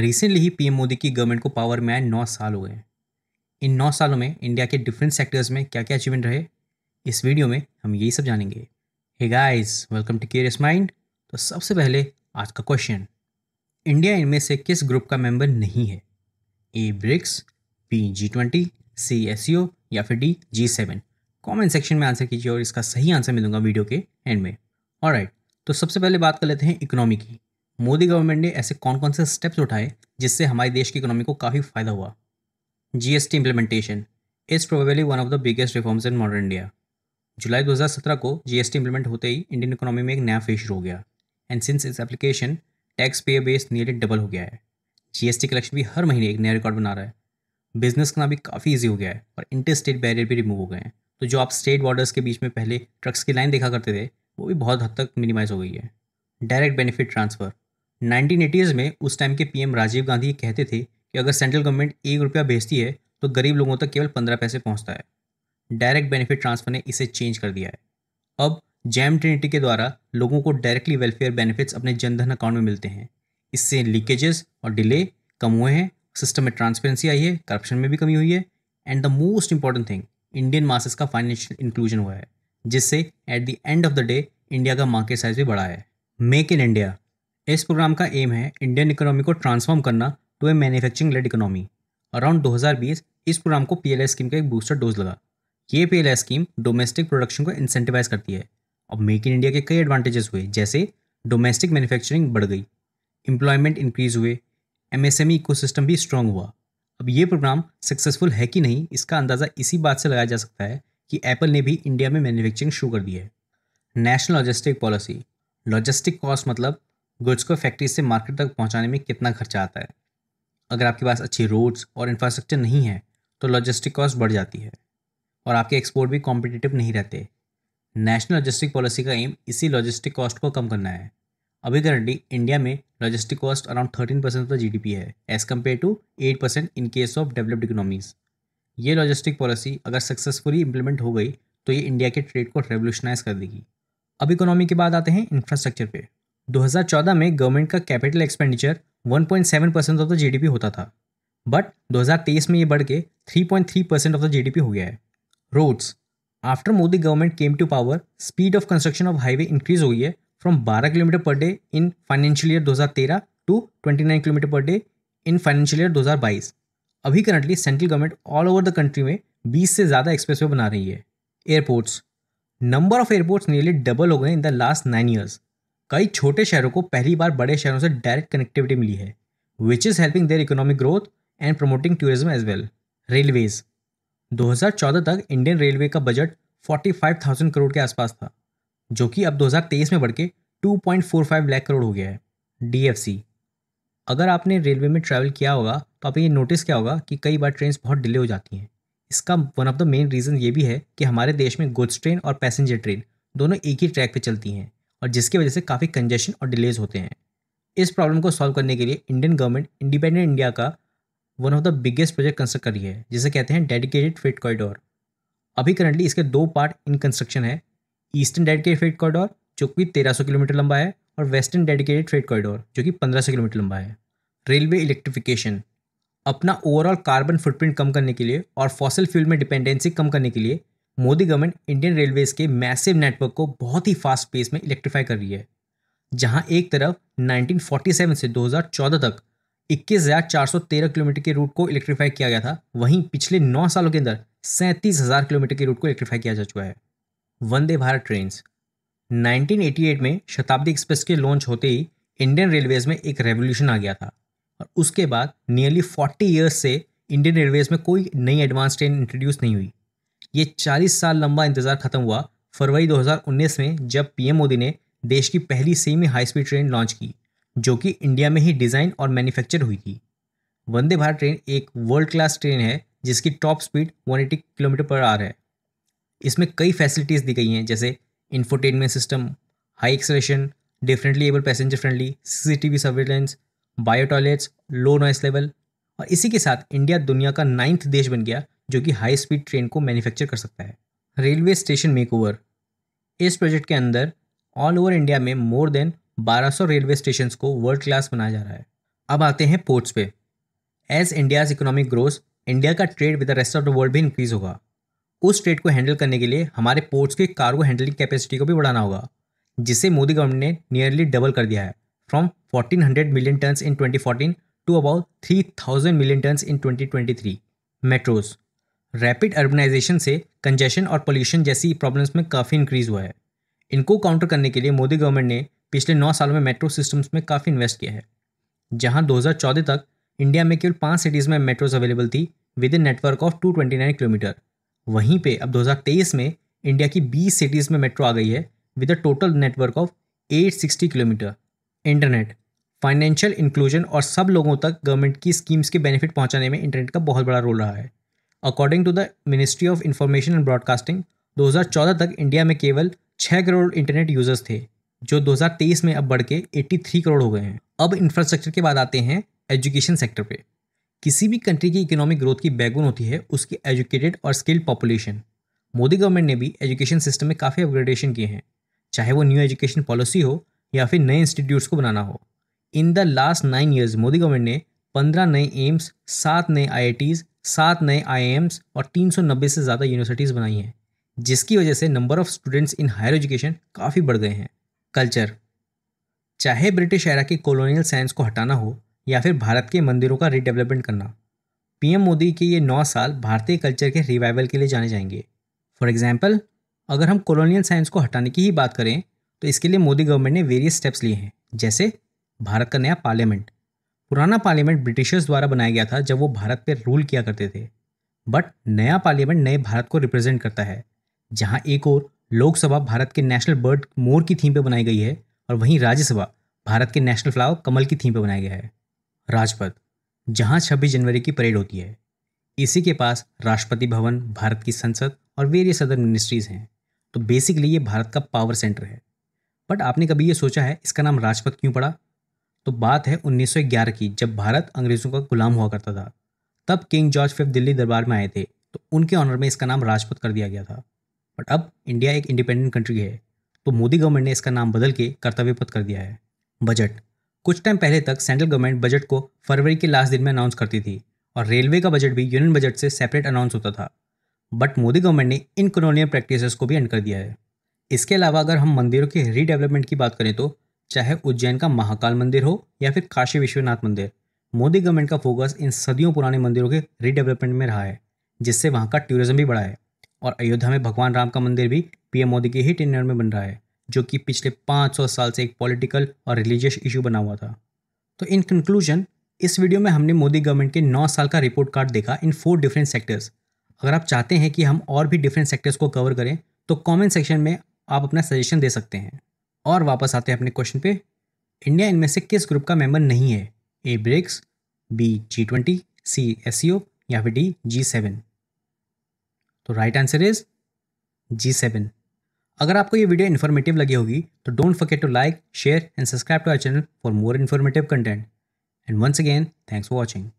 recently ही PM Modi की government को power में आए नौ साल हो गए इन नौ सालों में इंडिया के डिफरेंट सेक्टर्स में क्या क्या अचीवमेंट रहे इस वीडियो में हम यही सब जानेंगे hey guys welcome to Care Mind तो सबसे पहले आज का क्वेश्चन इंडिया इनमें से किस ग्रुप का मेंबर नहीं है A BRICS B G twenty C S या फिर D G seven comment section में आंसर कीजिए और इसका सही आंसर मिलूंगा वीडियो के एंड में और तो सबसे पहले बात कर लेते हैं इकोनॉमी की मोदी गवर्नमेंट ने ऐसे कौन कौन से स्टेप्स उठाए जिससे हमारे देश की इकोनॉमी को काफ़ी फायदा हुआ G S T implementation is probably one of the biggest reforms in modern India जुलाई 2017 को जी टी इंप्लीमेंट होते ही इंडियन इकोनॉमी में एक नया फेज शुरू हो गया and since its application tax pay base nearly double हो गया है टी कलेक्शन भी हर महीने एक नया रिकॉर्ड बना रहा है बिजनेस करना भी काफ़ी ईजी हो गया है और इंटर स्टेट बैरियर भी रिमूव हो गए हैं तो जो आप स्टेट बॉर्डर्स के बीच में पहले ट्रक्स की लाइन देखा करते थे वो भी बहुत हद तक मिनिमाइज हो गई है direct benefit transfer nineteen eighties में उस टाइम के पीएम राजीव गांधी कहते थे कि अगर सेंट्रल गवर्नमेंट एक रुपया भेजती है तो गरीब लोगों तक केवल पंद्रह पैसे पहुंचता है डायरेक्ट बेनिफिट ट्रांसफ़र ने इसे चेंज कर दिया है अब जैम ट्रिनिटी के द्वारा लोगों को डायरेक्टली वेलफेयर बेनिफिट्स अपने जनधन अकाउंट में मिलते हैं इससे लीकेजेस और डिले कम हुए हैं सिस्टम में ट्रांसपेरेंसी आई है करप्शन में भी कमी हुई है and the most important thing Indian masses का फाइनेंशियल इंक्लूजन हुआ है जिससे at the end of the day India का मार्केट साइज भी बढ़ा है मेक इन इंडिया इस प्रोग्राम का एम है इंडियन इकोनॉमी को ट्रांसफॉर्म करना to a manufacturing led economy around 2020 इस प्रोग्राम को पी स्कीम का एक बूस्टर डोज लगा ये पी स्कीम डोमेस्टिक प्रोडक्शन को इंसेंटिवाइज करती है और मेक इन इंडिया के कई एडवांटेजेस हुए जैसे डोमेस्टिक मैन्युफैक्चरिंग बढ़ गई एम्प्लॉयमेंट इंक्रीज हुए एमएसएमई इकोसिस्टम e भी स्ट्रांग हुआ अब ये प्रोग्राम सक्सेसफुल है कि नहीं इसका अंदाज़ा इसी बात से लगाया जा सकता है कि एप्पल ने भी इंडिया में मैन्युफैक्चरिंग शुरू कर दी है national logistic policy logistic cost मतलब गुड्स को फैक्ट्री से मार्केट तक पहुंचाने में कितना खर्चा आता है अगर आपके पास अच्छी रोड्स और इंफ्रास्ट्रक्चर नहीं है तो लॉजिस्टिक कॉस्ट बढ़ जाती है और आपके एक्सपोर्ट भी कॉम्पिटिटिव नहीं रहते नेशनल लॉजिस्टिक पॉलिसी का एम इसी लॉजिस्टिक कॉस्ट को कम करना है अभी करंटली इंडिया में logistic cost around thirteen percent of the G है as compared to eight percent in case of developed economies ये लॉजिस्टिक पॉलिसी अगर सक्सेसफुली इंप्लीमेंट हो गई तो ये इंडिया के ट्रेड को रेवोल्यूशनाइज कर देगी अब इकोनॉमी के बाद आते हैं इंफ्रास्ट्रक्चर पर 2014 में गवर्नमेंट का capital expenditure 1.7 percent of the GDP होता था बट 2023 में ये बढ़ के 3.3 परसेंट ऑफ द जीडीपी हो गया है roads after Modi government came to power speed of construction of highway increase हुई है फ्रॉम 12 kilometre per day in financial year 2013 to 29 kilometre per day in financial year 2022 अभी currently central government all over the country में 20 से ज़्यादा express बना रही है airports number of airports nearly double हो गए in the last nine years कई छोटे शहरों को पहली बार बड़े शहरों से डायरेक्ट कनेक्टिविटी मिली है which is helping their economic growth and promoting tourism as well railways 2014 तक इंडियन रेलवे का बजट 45,000 करोड़ के आसपास था जो कि अब 2023 में बढ़ के टू लाख करोड़ हो गया है डी अगर आपने रेलवे में ट्रैवल किया होगा तो आपने ये नोटिस किया होगा कि कई बार ट्रेन बहुत डिले हो जाती हैं इसका one of the main reason ये भी है कि हमारे देश में गुड्स ट्रेन और पैसेंजर ट्रेन दोनों एक ही ट्रैक पर चलती हैं और जिसकी वजह से काफ़ी कंजेशन और डिलेज होते हैं इस प्रॉब्लम को सॉल्व करने के लिए इंडियन गवर्नमेंट इंडिपेंडेंट इंडिया का one of the biggest project construct कर रही है जिसे कहते हैं डेडिकेटेड फ्रेट कॉरिडोर अभी करंटली इसके दो पार्ट इन कंस्ट्रक्शन है ईस्टर्न डेडिकेटेड फ्रेट कॉरिडोर जो कि तेरह किलोमीटर लंबा है और वेस्टर्न डेडिकेटेड फ्रेट कॉरिडोर जो कि पंद्रह किलोमीटर लंबा है रेलवे इलेक्ट्रिफिकेशन अपना ओवरऑल कार्बन फुटप्रिंट कम करने के लिए और फॉसल फ्यूल में डिपेंडेंसी कम करने के लिए मोदी गवर्नमेंट इंडियन रेलवेज के मैसिव नेटवर्क को बहुत ही फास्ट पेस में इलेक्ट्रीफाई कर रही है जहां एक तरफ 1947 से 2014 तक 21,413 किलोमीटर के रूट को इलेक्ट्रीफाई किया गया था वहीं पिछले नौ सालों के अंदर सैंतीस किलोमीटर के रूट को इलेक्ट्रीफाई किया जा चुका है वंदे भारत ट्रेन 1988 में शताब्दी एक्सप्रेस के लॉन्च होते ही इंडियन रेलवेज में एक रेवोल्यूशन आ गया था और उसके बाद नियरली 40 ईयर्स से इंडियन रेलवेज में कोई नई एडवांस ट्रेन इंट्रोड्यूस नहीं हुई ये 40 साल लंबा इंतजार खत्म हुआ फरवरी 2019 में जब पीएम मोदी ने देश की पहली semi high speed train launch की जो कि इंडिया में ही डिज़ाइन और मैन्युफैक्चर हुई थी वंदे भारत ट्रेन एक वर्ल्ड क्लास ट्रेन है जिसकी top speed one kilometre per hour है इसमें कई फैसिलिटीज़ दी गई हैं जैसे infotainment system high acceleration differently abled passenger friendly CCTV surveillance bio toilets low noise level और इसी के साथ इंडिया दुनिया का नाइन्थ देश बन गया जो कि हाई स्पीड ट्रेन को मैन्युफैक्चर कर सकता है रेलवे स्टेशन मेकओवर इस प्रोजेक्ट के अंदर ऑल ओवर इंडिया में मोर देन 1200 रेलवे स्टेशन को वर्ल्ड क्लास बनाया जा रहा है अब आते हैं पोर्ट्स पे as India's economic growth India का trade with the rest of the world भी इंक्रीज होगा उस ट्रेड को हैंडल करने के लिए हमारे पोर्ट्स के कार्गो हैंडलिंग कैपेसिटी को भी बढ़ाना होगा जिसे मोदी गवर्नमेंट ने नियरली डबल कर दिया है from fourteen million tons in twenty to about three thousand million ton in twenty twenty three metros rapid urbanisation से कंजेशन और पोल्यूशन जैसी प्रॉब्लम्स में काफ़ी इंक्रीज हुआ है इनको काउंटर करने के लिए मोदी गवर्नमेंट ने पिछले नौ सालों में मेट्रो सिस्टम्स में काफ़ी इन्वेस्ट किया है जहां चौदह तक इंडिया में केवल पाँच सिटीज़ में मेट्रोज अवेलेबल थी with in network of two twenty nine kilometre वहीं पर अब दो हजार तेईस में इंडिया की बीस सिटीज़ में मेट्रो आ गई है with a total network of eight sixty kilometre internet financial inclusion और सब लोगों तक गवर्नमेंट की स्कीम्स के बेनिफिट पहुंचाने में इंटरनेट का बहुत बड़ा रोल रहा है according to the ministry of information and broadcasting 2014 तक इंडिया में केवल 6 करोड़ इंटरनेट यूजर्स थे जो 2023 में अब बढ़ के 83 करोड़ हो गए हैं अब इंफ्रास्ट्रक्चर के बाद आते हैं एजुकेशन सेक्टर पे किसी भी कंट्री की इकोनॉमिक ग्रोथ की बैगुन होती है उसकी एजुकेटेड और स्किल्ड पॉपुलेशन मोदी गवर्नमेंट ने भी एजुकेशन सिस्टम में काफ़ी अपग्रेडेशन किए हैं चाहे वो न्यू एजुकेशन पॉलिसी हो या फिर नए इंस्टीट्यूट्स को बनाना हो in the last nine years Modi government ने पंद्रह नए एम्स सात नए आई सात नए आई और तीन सौ नब्बे से ज़्यादा यूनिवर्सिटीज़ बनाई हैं जिसकी वजह से number of students in higher education काफ़ी बढ़ गए हैं कल्चर चाहे ब्रिटिश शहरा के कॉलोनियल साइंस को हटाना हो या फिर भारत के मंदिरों का रिडेवलपमेंट करना पीएम मोदी के ये नौ साल भारतीय कल्चर के रिवाइवल के लिए जाने जाएंगे फॉर एग्जाम्पल अगर हम कॉलोनियल साइंस को हटाने की ही बात करें तो इसके लिए मोदी गवर्नमेंट ने वेरियस स्टेप्स लिए हैं जैसे भारत का नया पार्लियामेंट पुराना पार्लियामेंट ब्रिटिशर्स द्वारा बनाया गया था जब वो भारत पर रूल किया करते थे बट नया पार्लियामेंट नए भारत को रिप्रेजेंट करता है जहाँ एक और लोकसभा भारत के नेशनल बर्ड मोर की थीम पर बनाई गई है और वहीं राज्यसभा भारत के नेशनल फ्लावर कमल की थीम पर बनाया गया है राजपथ जहाँ छब्बीस जनवरी की परेड होती है इसी के पास राष्ट्रपति भवन भारत की संसद और वेरियस अदर मिनिस्ट्रीज़ हैं तो बेसिकली ये भारत का पावर सेंटर है बट आपने कभी ये सोचा है इसका नाम राजपथ क्यों पड़ा तो बात है 1911 की जब भारत अंग्रेज़ों का गुलाम हुआ करता था तब किंग जॉर्ज फिफ्थ दिल्ली दरबार में आए थे तो उनके ऑनर में इसका नाम राजपूत कर दिया गया था बट अब इंडिया एक इंडिपेंडेंट कंट्री है तो मोदी गवर्नमेंट ने इसका नाम बदल के कर्तव्य पथ कर दिया है बजट कुछ टाइम पहले तक सेंट्रल गवर्नमेंट बजट को फरवरी के लास्ट दिन में अनाउंस करती थी और रेलवे का बजट भी यूनियन बजट से सेपरेट अनाउंस होता था बट मोदी गवर्नमेंट ने इन कॉलोनियल प्रैक्टिस को भी एंड कर दिया है इसके अलावा अगर हम मंदिरों के रीडेवलपमेंट की बात करें तो चाहे उज्जैन का महाकाल मंदिर हो या फिर काशी विश्वनाथ मंदिर मोदी गवर्नमेंट का फोकस इन सदियों पुराने मंदिरों के रीडेवलपमेंट में रहा है जिससे वहाँ का टूरिज्म भी बढ़ा है और अयोध्या में भगवान राम का मंदिर भी पीएम मोदी के ही टेन्योर में बन रहा है जो कि पिछले 500 साल से एक पॉलिटिकल और रिलीजियस इशू बना हुआ था तो इन कंक्लूजन इस वीडियो में हमने मोदी गवर्नमेंट के 9 साल का रिपोर्ट कार्ड देखा इन फोर डिफरेंट सेक्टर्स अगर आप चाहते हैं कि हम और भी डिफरेंट सेक्टर्स को कवर करें तो कमेंट सेक्शन में आप अपना सजेशन दे सकते हैं और वापस आते हैं अपने क्वेश्चन पे इंडिया इनमें से किस ग्रुप का मेंबर नहीं है A BRICS B G twenty C S या फिर डी जी सेवन तो right answer is G seven अगर आपको ये वीडियो इन्फॉर्मेटिव लगी होगी तो don't forget to like share and subscribe to our channel for more informative content and once again thanks for watching